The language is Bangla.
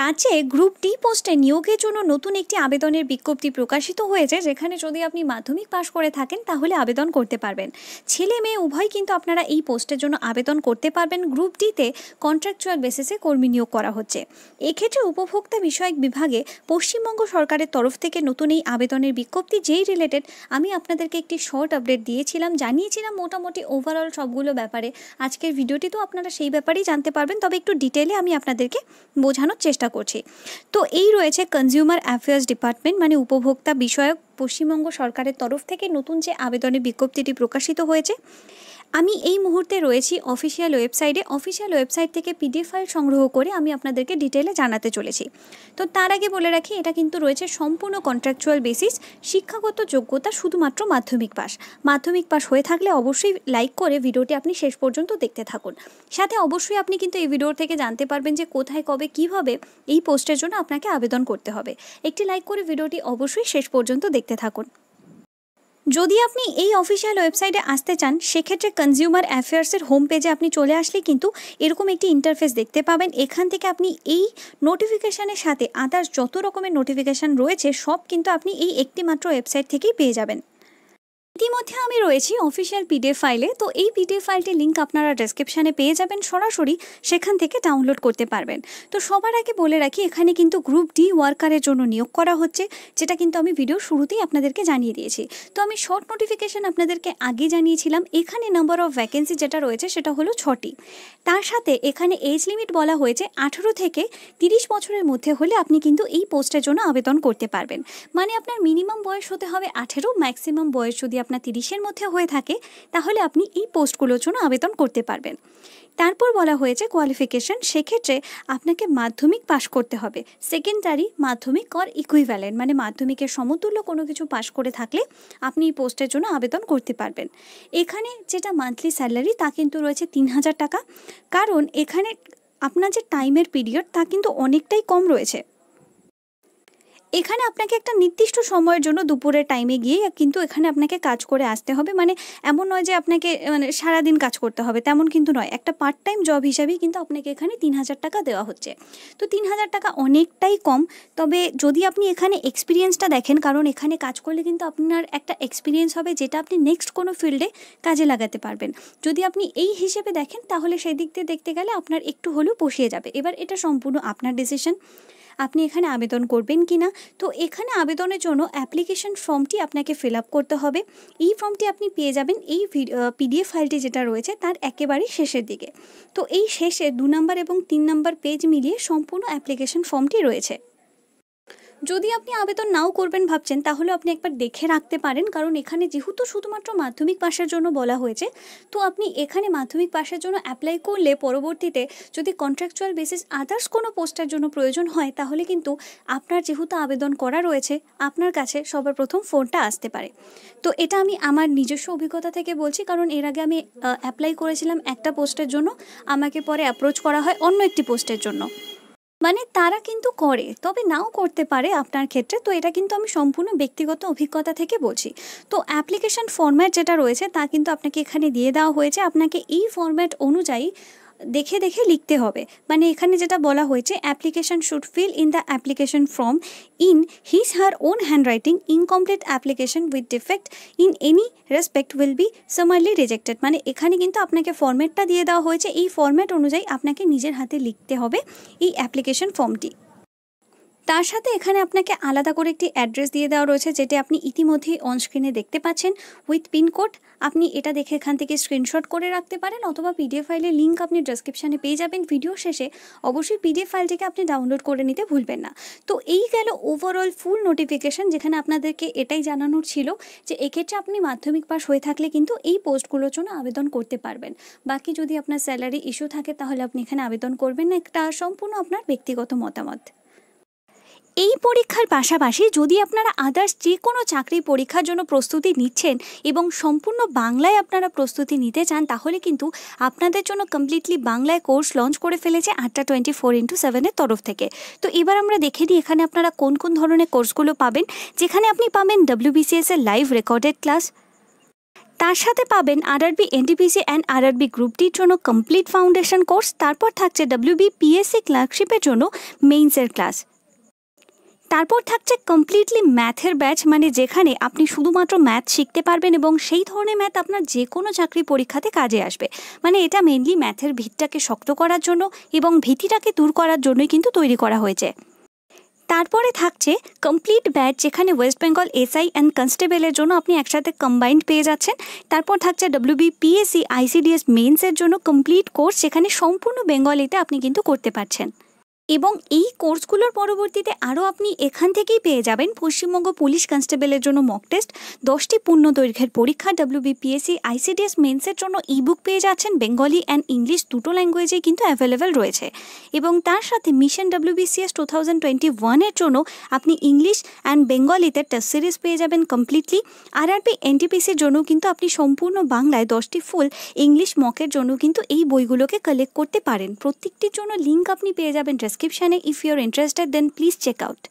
রাজ্যে গ্রুপ ডি পোস্টে নিয়োগের জন্য নতুন একটি আবেদনের বিজ্ঞপ্তি প্রকাশিত হয়েছে যেখানে যদি আপনি মাধ্যমিক পাশ করে থাকেন তাহলে আবেদন করতে পারবেন ছেলে মেয়ে উভয় কিন্তু আপনারা এই পোস্টের জন্য আবেদন করতে পারবেন গ্রুপ ডিতে কন্ট্রাকচুয়াল বেসিসে কর্মী নিয়োগ করা হচ্ছে এক্ষেত্রে উপভোক্তা বিষয়ক বিভাগে পশ্চিমবঙ্গ সরকারের তরফ থেকে নতুন এই আবেদনের বিজ্ঞপ্তি যেই রিলেটেড আমি আপনাদেরকে একটি শর্ট আপডেট দিয়েছিলাম জানিয়েছিলাম মোটামুটি ওভারঅল সবগুলো ব্যাপারে আজকের ভিডিওটি তো আপনারা সেই ব্যাপারেই জানতে পারবেন তবে একটু ডিটেলে আমি আপনাদেরকে বোঝানোর চেষ্টা করছে তো এই রয়েছে কনজিউমার অ্যাফেয়ার্স ডিপার্টমেন্ট মানে উপভোক্তা বিষয়ক পশ্চিমবঙ্গ সরকারের তরফ থেকে নতুন যে আবেদনের বিজ্ঞপ্তিটি প্রকাশিত হয়েছে আমি এই মুহূর্তে রয়েছি অফিসিয়াল ওয়েবসাইটে অফিসিয়াল ওয়েবসাইট থেকে পিডিএফ ফাইল সংগ্রহ করে আমি আপনাদেরকে ডিটেলে জানাতে চলেছি তো তার আগে বলে রাখি এটা কিন্তু রয়েছে সম্পূর্ণ কন্ট্রাকচুয়াল বেসিস শিক্ষাগত যোগ্যতা শুধুমাত্র মাধ্যমিক পাস মাধ্যমিক পাস হয়ে থাকলে অবশ্যই লাইক করে ভিডিওটি আপনি শেষ পর্যন্ত দেখতে থাকুন সাথে অবশ্যই আপনি কিন্তু এই ভিডিওর থেকে জানতে পারবেন যে কোথায় কবে কিভাবে এই পোস্টের জন্য আপনাকে আবেদন করতে হবে একটি লাইক করে ভিডিওটি অবশ্যই শেষ পর্যন্ত দেখতে থাকুন যদি আপনি এই অফিসিয়াল ওয়েবসাইটে আসতে চান সেক্ষেত্রে কনজিউমার অ্যাফেয়ার্সের হোম পেজে আপনি চলে আসলে কিন্তু এরকম একটি ইন্টারফেস দেখতে পাবেন এখান থেকে আপনি এই নোটিফিকেশানের সাথে আদার্স যত রকমের নোটিফিকেশান রয়েছে সব কিন্তু আপনি এই একটিমাত্র ওয়েবসাইট থেকেই পেয়ে যাবেন ইতিমধ্যে আমি রয়েছি অফিসিয়াল পিডিএফ ফাইলে তো এই পিডিএফ ফাইলটির লিঙ্ক আপনারা ডেসক্রিপশানে পেয়ে যাবেন সরাসরি সেখান থেকে ডাউনলোড করতে পারবেন তো সবার আগে বলে রাখি এখানে কিন্তু গ্রুপ ডি ওয়ার্কারের জন্য নিয়োগ করা হচ্ছে যেটা কিন্তু আমি ভিডিও শুরুতেই আপনাদেরকে জানিয়ে দিয়েছি তো আমি শর্ট নোটিফিকেশান আপনাদেরকে আগে জানিয়েছিলাম এখানে নাম্বার অফ ভ্যাকেন্সি যেটা রয়েছে সেটা হলো ছটি তার সাথে এখানে এজ লিমিট বলা হয়েছে আঠেরো থেকে তিরিশ বছরের মধ্যে হলে আপনি কিন্তু এই পোস্টের জন্য আবেদন করতে পারবেন মানে আপনার মিনিমাম বয়স হতে হবে আঠেরো ম্যাক্সিমাম বয়স যদি আপনার তিরিশের মধ্যে হয়ে থাকে তাহলে আপনি এই পোস্টগুলোর জন্য আবেদন করতে পারবেন তারপর বলা হয়েছে কোয়ালিফিকেশন সেক্ষেত্রে আপনাকে মাধ্যমিক পাশ করতে হবে সেকেন্ডারি মাধ্যমিক অর ইকুইভ্যালেন্ট মানে মাধ্যমিকের সমতুল্য কোনো কিছু পাশ করে থাকলে আপনি এই পোস্টের জন্য আবেদন করতে পারবেন এখানে যেটা মান্থলি স্যালারি তা কিন্তু রয়েছে তিন হাজার টাকা কারণ এখানে আপনার যে টাইমের পিরিয়ড তা কিন্তু অনেকটাই কম রয়েছে এখানে আপনাকে একটা নির্দিষ্ট সময়ের জন্য দুপুরের টাইমে গিয়ে কিন্তু এখানে আপনাকে কাজ করে আসতে হবে মানে এমন নয় যে আপনাকে মানে সারাদিন কাজ করতে হবে তেমন কিন্তু নয় একটা পার্ট টাইম জব হিসাবেই কিন্তু আপনাকে এখানে তিন হাজার টাকা দেওয়া হচ্ছে তো তিন হাজার টাকা অনেকটাই কম তবে যদি আপনি এখানে এক্সপিরিয়েন্সটা দেখেন কারণ এখানে কাজ করলে কিন্তু আপনার একটা এক্সপিরিয়েন্স হবে যেটা আপনি নেক্সট কোনো ফিল্ডে কাজে লাগাতে পারবেন যদি আপনি এই হিসেবে দেখেন তাহলে সেই দিক দিয়ে দেখতে গেলে আপনার একটু হলেও পোষিয়ে যাবে এবার এটা সম্পূর্ণ আপনার ডিসিশন আপনি এখানে আবেদন করবেন কি না তো এখানে আবেদনের জন্য অ্যাপ্লিকেশন ফর্মটি আপনাকে ফিল আপ করতে হবে এই ফর্মটি আপনি পেয়ে যাবেন এই পিডিএফ ফাইলটি যেটা রয়েছে তার একেবারে শেষের দিকে তো এই শেষে দু নম্বর এবং তিন নম্বর পেজ মিলিয়ে সম্পূর্ণ অ্যাপ্লিকেশন ফর্মটি রয়েছে যদি আপনি আবেদন নাও করবেন ভাবছেন তাহলে আপনি একবার দেখে রাখতে পারেন কারণ এখানে যেহেতু শুধুমাত্র মাধ্যমিক পাশের জন্য বলা হয়েছে তো আপনি এখানে মাধ্যমিক পাশের জন্য অ্যাপ্লাই করলে পরবর্তীতে যদি কন্ট্রাকচুয়াল বেসিস আদার্স কোনো পোস্টের জন্য প্রয়োজন হয় তাহলে কিন্তু আপনার যেহেতু আবেদন করা রয়েছে আপনার কাছে সবার প্রথম ফোনটা আসতে পারে তো এটা আমি আমার নিজস্ব অভিজ্ঞতা থেকে বলছি কারণ এর আগে আমি অ্যাপ্লাই করেছিলাম একটা পোস্টের জন্য আমাকে পরে অ্যাপ্রোচ করা হয় অন্য একটি পোস্টের জন্য মানে তারা কিন্তু করে তবে নাও করতে পারে আপনার ক্ষেত্রে তো এটা কিন্তু আমি সম্পূর্ণ ব্যক্তিগত অভিজ্ঞতা থেকে বলছি তো অ্যাপ্লিকেশান ফর্ম্যাট যেটা রয়েছে তা কিন্তু আপনাকে এখানে দিয়ে দেওয়া হয়েছে আপনাকে এই ফর্ম্যাট অনুযায়ী দেখে দেখে লিখতে হবে মানে এখানে যেটা বলা হয়েছে application should fill in the application form in his her own handwriting incomplete application with defect in any respect will be summarily rejected মানে এখানে কিন্তু আপনাকে ফর্ম্যাটটা দিয়ে দেওয়া হয়েছে এই ফর্ম্যাট অনুযায়ী আপনাকে নিজের হাতে লিখতে হবে এই অ্যাপ্লিকেশন ফর্মটি তার সাথে এখানে আপনাকে আলাদা করে একটি অ্যাড্রেস দিয়ে দেওয়া রয়েছে যেটি আপনি ইতিমধ্যেই অনস্ক্রিনে দেখতে পাচ্ছেন উইথ পিনকোড আপনি এটা দেখে এখান থেকে স্ক্রিনশট করে রাখতে পারেন অথবা পিডিএফ ফাইলের লিঙ্ক আপনি ডিসক্রিপশানে পেয়ে যাবেন ভিডিও শেষে অবশ্যই পিডিএফ ফাইলটিকে আপনি ডাউনলোড করে নিতে ভুলবেন না তো এই গেল ওভারঅল ফুল নোটিফিকেশান যেখানে আপনাদেরকে এটাই জানানোর ছিল যে এক্ষেত্রে আপনি মাধ্যমিক পাস হয়ে থাকলে কিন্তু এই পোস্টগুলোর জন্য আবেদন করতে পারবেন বাকি যদি আপনার স্যালারি ইস্যু থাকে তাহলে আপনি এখানে আবেদন করবেন না একটা সম্পূর্ণ আপনার ব্যক্তিগত মতামত এই পরীক্ষার পাশাপাশি যদি আপনারা আদার্স যে কোনো চাকরি পরীক্ষার জন্য প্রস্তুতি নিচ্ছেন এবং সম্পূর্ণ বাংলায় আপনারা প্রস্তুতি নিতে চান তাহলে কিন্তু আপনাদের জন্য কমপ্লিটলি বাংলায় কোর্স লঞ্চ করে ফেলেছে আটটা টোয়েন্টি ফোর ইন্টু সেভেনের তরফ থেকে তো এবার আমরা দেখে দিই এখানে আপনারা কোন কোন ধরনের কোর্সগুলো পাবেন যেখানে আপনি পাবেন ডাব্লিউবিসিএস এর লাইভ রেকর্ডেড ক্লাস তার সাথে পাবেন আর আরআরবি এনটিপিসি অ্যান্ড আরআরবি গ্রুপটির জন্য কমপ্লিট ফাউন্ডেশন কোর্স তারপর থাকছে ডাব্লিউবি পিএসসি ক্লার্কশিপের জন্য মেইনসের ক্লাস তারপর থাকছে কমপ্লিটলি ম্যাথের ব্যাচ মানে যেখানে আপনি শুধুমাত্র ম্যাথ শিখতে পারবেন এবং সেই ধরনের ম্যাথ আপনার যে কোনো চাকরি পরীক্ষাতে কাজে আসবে মানে এটা মেনলি ম্যাথের ভিতটাকে শক্ত করার জন্য এবং ভীতিটাকে দূর করার জন্যই কিন্তু তৈরি করা হয়েছে তারপরে থাকছে কমপ্লিট ব্যাচ যেখানে ওয়েস্ট বেঙ্গল এসআই অ্যান্ড কনস্টেবলের জন্য আপনি একসাথে কম্বাইন্ড পেয়ে যাচ্ছেন তারপর থাকছে ডব্লিউবি পিএসসি আইসিডিএস মেন্সের জন্য কমপ্লিট কোর্স যেখানে সম্পূর্ণ বেঙ্গলিতে আপনি কিন্তু করতে পারছেন এবং এই কোর্সগুলোর পরবর্তীতে আরও আপনি এখান থেকেই পেয়ে যাবেন পশ্চিমবঙ্গ পুলিশ কনস্টেবলের জন্য মক টেস্ট দশটি পূর্ণ দৈর্ঘ্যের পরীক্ষা ডাব্লিউবিপিএসসি আইসিডিএস মেন্সের জন্য ই বুক পেয়ে যাচ্ছেন বেঙ্গলি অ্যান্ড ইংলিশ দুটো ল্যাঙ্গুয়েজে কিন্তু অ্যাভেলেবেল রয়েছে এবং তার সাথে mission WBCS two thousand twenty ওয়ানের জন্য আপনি ইংলিশ অ্যান্ড বেঙ্গলিতে টেস্ট সিরিজ পেয়ে যাবেন কমপ্লিটলি আর আরপি এনটিপিসির জন্য কিন্তু আপনি সম্পূর্ণ বাংলায় দশটি ফুল ইংলিশ মকের জন্য কিন্তু এই বইগুলোকে কালেক্ট করতে পারেন প্রত্যেকটির জন্য লিঙ্ক আপনি পেয়ে যাবেন dress if you're interested then please check out.